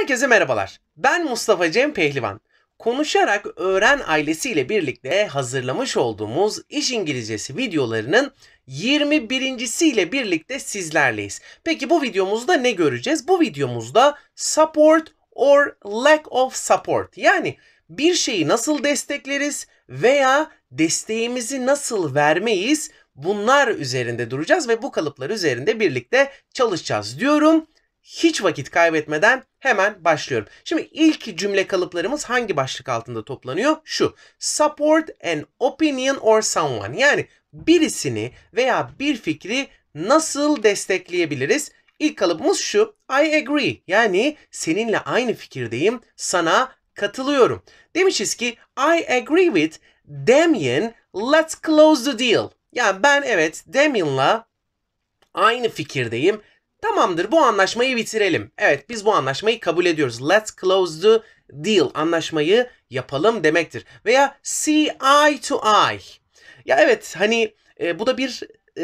Herkese merhabalar. Ben Mustafa Cem Pehlivan. Konuşarak Öğren ailesiyle birlikte hazırlamış olduğumuz iş İngilizcesi videolarının 21. ile birlikte sizlerleyiz. Peki bu videomuzda ne göreceğiz? Bu videomuzda support or lack of support yani bir şeyi nasıl destekleriz veya desteğimizi nasıl vermeyiz bunlar üzerinde duracağız ve bu kalıplar üzerinde birlikte çalışacağız diyorum. Hiç vakit kaybetmeden Hemen başlıyorum. Şimdi ilk cümle kalıplarımız hangi başlık altında toplanıyor? Şu. Support an opinion or someone. Yani birisini veya bir fikri nasıl destekleyebiliriz? İlk kalıbımız şu. I agree. Yani seninle aynı fikirdeyim. Sana katılıyorum. Demişiz ki I agree with Damien. Let's close the deal. Yani ben evet Damien'la aynı fikirdeyim. Tamamdır bu anlaşmayı bitirelim. Evet biz bu anlaşmayı kabul ediyoruz. Let's close the deal. Anlaşmayı yapalım demektir. Veya see eye to eye. Ya evet hani e, bu da bir e,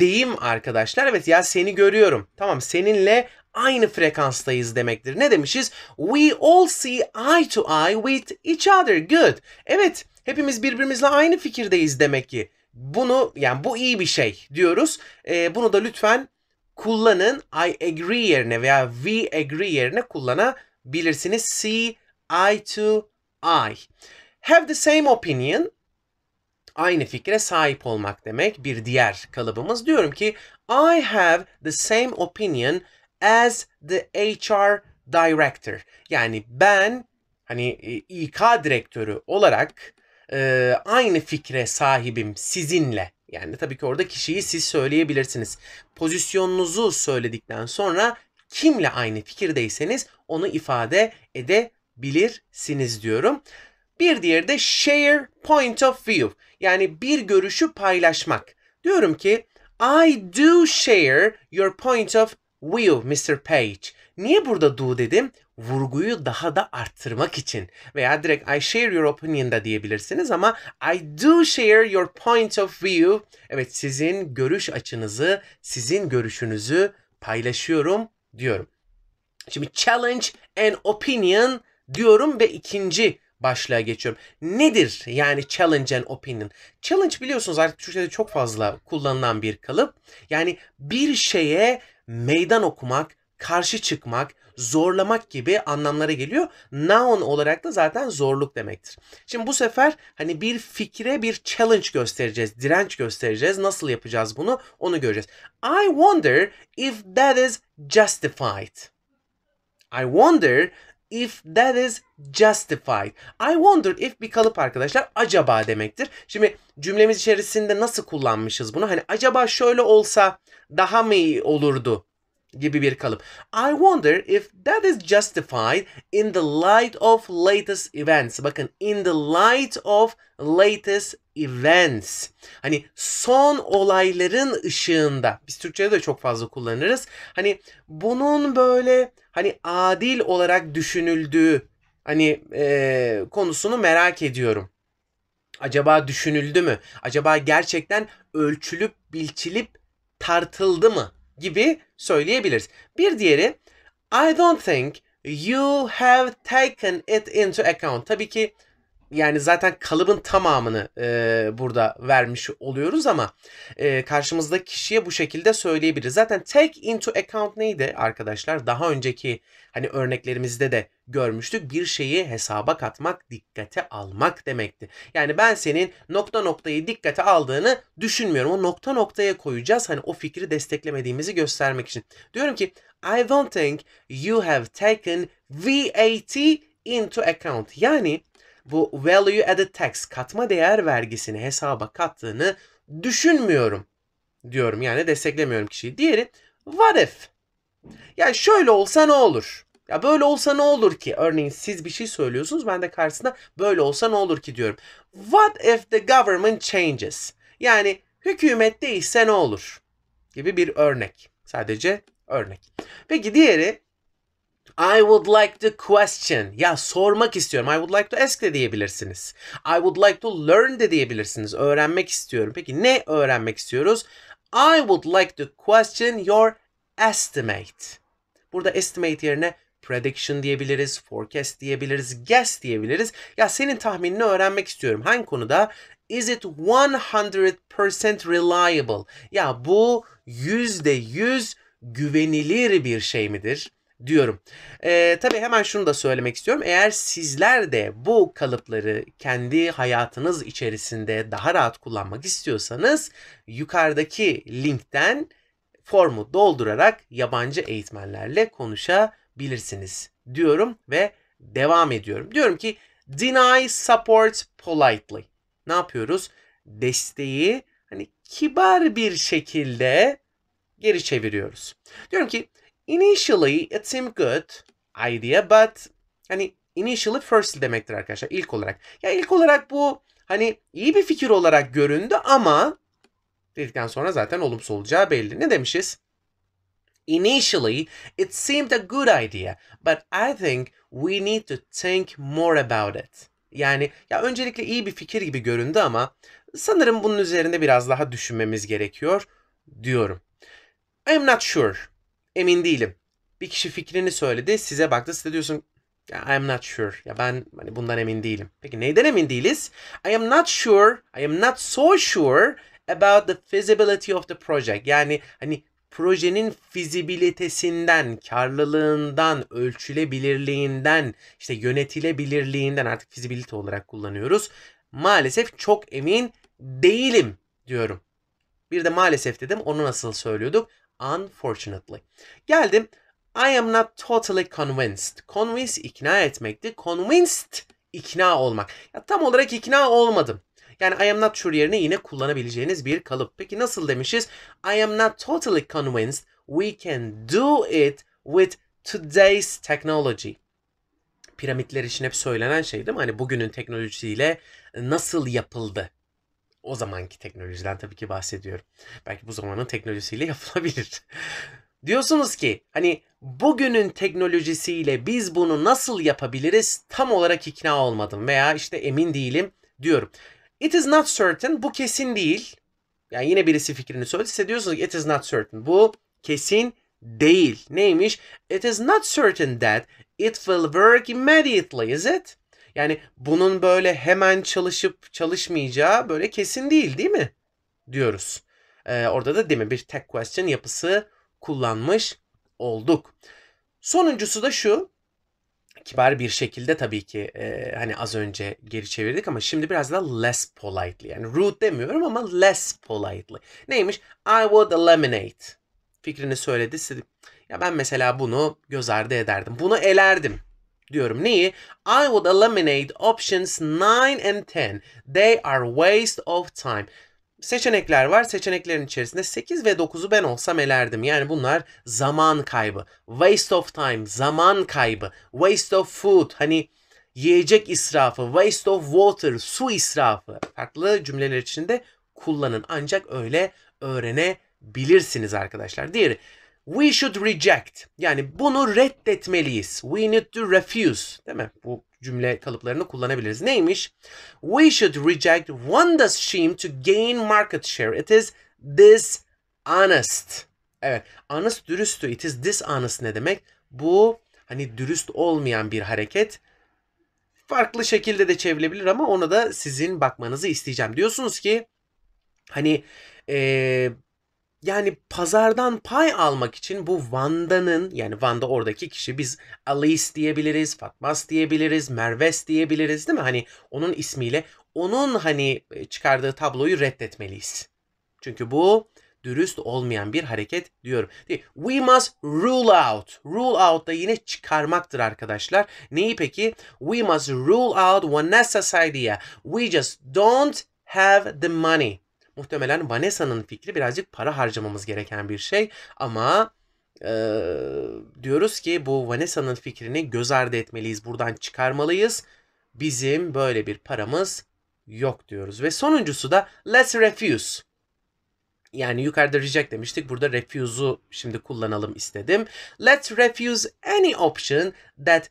deyim arkadaşlar. Evet ya seni görüyorum. Tamam seninle aynı frekanstayız demektir. Ne demişiz? We all see eye to eye with each other. Good. Evet hepimiz birbirimizle aynı fikirdeyiz demek ki. Bunu yani bu iyi bir şey diyoruz. E, bunu da lütfen kullanın I agree yerine veya we agree yerine kullanabilirsiniz. See I to I. Have the same opinion aynı fikre sahip olmak demek bir diğer kalıbımız. Diyorum ki I have the same opinion as the HR director. Yani ben hani e, İK direktörü olarak e, aynı fikre sahibim sizinle yani tabii ki orada kişiyi siz söyleyebilirsiniz. Pozisyonunuzu söyledikten sonra kimle aynı fikirdeyseniz onu ifade edebilirsiniz diyorum. Bir diğeri de share point of view. Yani bir görüşü paylaşmak. Diyorum ki I do share your point of view Mr. Page. Niye burada do dedim? vurguyu daha da arttırmak için veya direkt I share your opinion da diyebilirsiniz ama I do share your point of view. Evet sizin görüş açınızı, sizin görüşünüzü paylaşıyorum diyorum. Şimdi challenge and opinion diyorum ve ikinci başlığa geçiyorum. Nedir yani challenge and opinion? Challenge biliyorsunuz artık Türkçe'de çok fazla kullanılan bir kalıp. Yani bir şeye meydan okumak, karşı çıkmak, zorlamak gibi anlamlara geliyor. Noun olarak da zaten zorluk demektir. Şimdi bu sefer hani bir fikre bir challenge göstereceğiz, direnç göstereceğiz. Nasıl yapacağız bunu onu göreceğiz. I wonder if that is justified. I wonder if that is justified. I wonder if bir kalıp arkadaşlar acaba demektir. Şimdi cümlemiz içerisinde nasıl kullanmışız bunu? Hani acaba şöyle olsa daha mı iyi olurdu gibi bir kalıp. I wonder if that is justified in the light of latest events. Bakın in the light of latest events. Hani son olayların ışığında. Biz Türkçe'de de çok fazla kullanırız. Hani bunun böyle hani adil olarak düşünüldüğü hani e, konusunu merak ediyorum. Acaba düşünüldü mü? Acaba gerçekten ölçülüp bilçilip tartıldı mı? gibi söyleyebiliriz. Bir diğeri I don't think you have taken it into account. Tabii ki yani zaten kalıbın tamamını e, burada vermiş oluyoruz ama e, karşımızda kişiye bu şekilde söyleyebiliriz. Zaten take into account neydi arkadaşlar? Daha önceki hani örneklerimizde de görmüştük. Bir şeyi hesaba katmak, dikkate almak demekti. Yani ben senin nokta noktayı dikkate aldığını düşünmüyorum. O nokta noktaya koyacağız hani o fikri desteklemediğimizi göstermek için. Diyorum ki I don't think you have taken VAT into account. Yani bu value added tax katma değer vergisini hesaba kattığını düşünmüyorum diyorum. Yani desteklemiyorum kişiyi. Diğeri what if? Yani şöyle olsa ne olur? Ya böyle olsa ne olur ki? Örneğin siz bir şey söylüyorsunuz ben de karşısında böyle olsa ne olur ki diyorum. What if the government changes? Yani hükümet değişse ne olur? Gibi bir örnek. Sadece örnek. Peki diğeri I would like to question. Ya sormak istiyorum. I would like to ask de diyebilirsiniz. I would like to learn de diyebilirsiniz. Öğrenmek istiyorum. Peki ne öğrenmek istiyoruz? I would like to question your estimate. Burada estimate yerine prediction diyebiliriz, forecast diyebiliriz, guess diyebiliriz. Ya senin tahminini öğrenmek istiyorum. Hangi konuda? Is it 100% reliable? Ya bu %100 güvenilir bir şey midir? diyorum. E, tabii hemen şunu da söylemek istiyorum. Eğer sizler de bu kalıpları kendi hayatınız içerisinde daha rahat kullanmak istiyorsanız yukarıdaki linkten formu doldurarak yabancı eğitmenlerle konuşabilirsiniz diyorum ve devam ediyorum. Diyorum ki deny support politely. Ne yapıyoruz? Desteği hani kibar bir şekilde geri çeviriyoruz. Diyorum ki Initially it seemed good idea but hani initially first demektir arkadaşlar ilk olarak. Ya ilk olarak bu hani iyi bir fikir olarak göründü ama dedikten sonra zaten olumsuz olacağı belli. Ne demişiz? Initially it seemed a good idea but I think we need to think more about it. Yani ya öncelikle iyi bir fikir gibi göründü ama sanırım bunun üzerinde biraz daha düşünmemiz gerekiyor diyorum. I'm not sure emin değilim. Bir kişi fikrini söyledi, size baktı, size diyorsun I am not sure. Ya ben hani bundan emin değilim. Peki neyden emin değiliz? I am not sure, I am not so sure about the feasibility of the project. Yani hani projenin fizibilitesinden, karlılığından, ölçülebilirliğinden, işte yönetilebilirliğinden artık fizibilite olarak kullanıyoruz. Maalesef çok emin değilim diyorum. Bir de maalesef dedim onu nasıl söylüyorduk? Unfortunately. Geldim. I am not totally convinced. Convince ikna etmekti. Convinced ikna olmak. Ya tam olarak ikna olmadım. Yani I am not sure yerine yine kullanabileceğiniz bir kalıp. Peki nasıl demişiz? I am not totally convinced we can do it with today's technology. Piramitler için hep söylenen şey değil mi? Hani bugünün teknolojisiyle nasıl yapıldı o zamanki teknolojiden tabii ki bahsediyorum. Belki bu zamanın teknolojisiyle yapılabilir. Diyorsunuz ki hani bugünün teknolojisiyle biz bunu nasıl yapabiliriz tam olarak ikna olmadım veya işte emin değilim diyorum. It is not certain bu kesin değil. Yani yine birisi fikrini söylese diyorsunuz ki it is not certain bu kesin değil. Neymiş? It is not certain that it will work immediately is it? Yani bunun böyle hemen çalışıp çalışmayacağı böyle kesin değil değil mi? Diyoruz. Ee, orada da değil mi bir tek question yapısı kullanmış olduk. Sonuncusu da şu. Kibar bir şekilde tabii ki e, hani az önce geri çevirdik ama şimdi biraz da less politely. Yani rude demiyorum ama less politely. Neymiş? I would eliminate. Fikrini söyledi. Ya ben mesela bunu göz ardı ederdim. Bunu elerdim diyorum. Neyi? I would eliminate options 9 and 10. They are waste of time. Seçenekler var. Seçeneklerin içerisinde 8 ve 9'u ben olsam elerdim. Yani bunlar zaman kaybı. Waste of time, zaman kaybı. Waste of food, hani yiyecek israfı. Waste of water, su israfı. Farklı cümleler içinde kullanın. Ancak öyle öğrenebilirsiniz arkadaşlar. Diğeri We should reject. Yani bunu reddetmeliyiz. We need to refuse. Değil mi? Bu cümle kalıplarını kullanabiliriz. Neymiş? We should reject Wanda's scheme to gain market share. It is dishonest. Evet. Honest dürüstü. It is dishonest ne demek? Bu hani dürüst olmayan bir hareket. Farklı şekilde de çevrilebilir ama ona da sizin bakmanızı isteyeceğim. Diyorsunuz ki hani ee, yani pazardan pay almak için bu Vanda'nın yani Vanda oradaki kişi biz Alice diyebiliriz, Fatmas diyebiliriz, Merves diyebiliriz değil mi? Hani onun ismiyle onun hani e, çıkardığı tabloyu reddetmeliyiz. Çünkü bu dürüst olmayan bir hareket diyorum. We must rule out. Rule out da yine çıkarmaktır arkadaşlar. Neyi peki? We must rule out one idea. We just don't have the money. Muhtemelen Vanessa'nın fikri birazcık para harcamamız gereken bir şey ama e, diyoruz ki bu Vanessa'nın fikrini göz ardı etmeliyiz, buradan çıkarmalıyız. Bizim böyle bir paramız yok diyoruz. Ve sonuncusu da let's refuse. Yani yukarıda reject demiştik. Burada refuse'u şimdi kullanalım istedim. Let's refuse any option that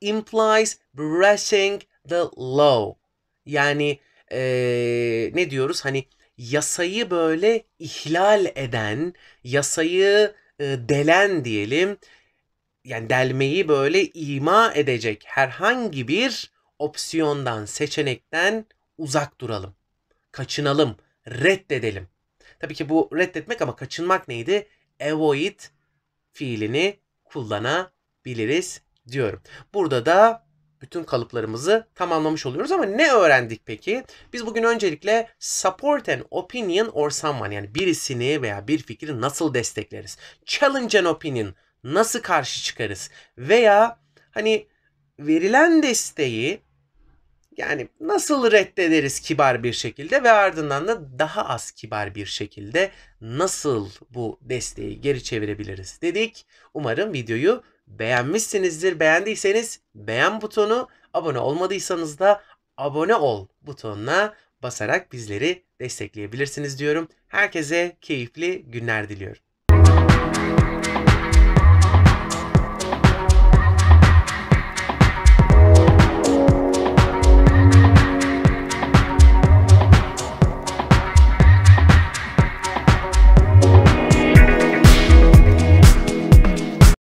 implies breaching the law. Yani ee, ne diyoruz? Hani yasayı böyle ihlal eden, yasayı e, delen diyelim, yani delmeyi böyle ima edecek herhangi bir opsiyondan, seçenekten uzak duralım. Kaçınalım, reddedelim. Tabii ki bu reddetmek ama kaçınmak neydi? Avoid fiilini kullanabiliriz diyorum. Burada da bütün kalıplarımızı tamamlamış oluyoruz ama ne öğrendik peki? Biz bugün öncelikle support an opinion or someone yani birisini veya bir fikri nasıl destekleriz? Challenge an opinion nasıl karşı çıkarız? Veya hani verilen desteği yani nasıl reddederiz kibar bir şekilde ve ardından da daha az kibar bir şekilde nasıl bu desteği geri çevirebiliriz dedik. Umarım videoyu beğenmişsinizdir. Beğendiyseniz beğen butonu, abone olmadıysanız da abone ol butonuna basarak bizleri destekleyebilirsiniz diyorum. Herkese keyifli günler diliyorum.